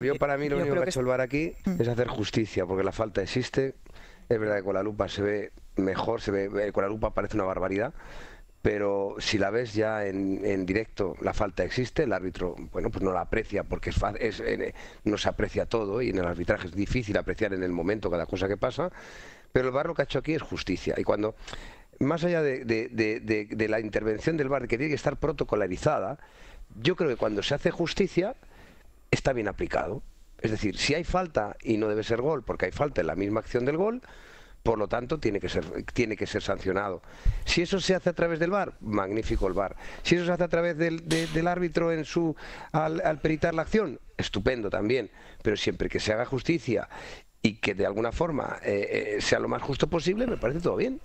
Yo eh, para mí lo único que, ha hecho el bar aquí mm. es hacer justicia, porque la falta existe. Es verdad que con la lupa se ve mejor, se ve eh, con la lupa parece una barbaridad, pero si la ves ya en, en directo, la falta existe, el árbitro bueno pues no la aprecia porque es, eh, no se aprecia todo y en el arbitraje es difícil apreciar en el momento cada cosa que pasa, pero el barro lo que ha hecho aquí es justicia. Y cuando más allá de, de, la intervención del bar que tiene que estar protocolarizada, yo creo que cuando se hace justicia está bien aplicado. Es decir, si hay falta y no debe ser gol porque hay falta en la misma acción del gol, por lo tanto tiene que ser tiene que ser sancionado. Si eso se hace a través del VAR, magnífico el VAR. Si eso se hace a través del, árbitro en su al, al peritar la acción, estupendo también. Pero siempre que se haga justicia y que de alguna forma eh, eh, sea lo más justo posible, me parece todo bien.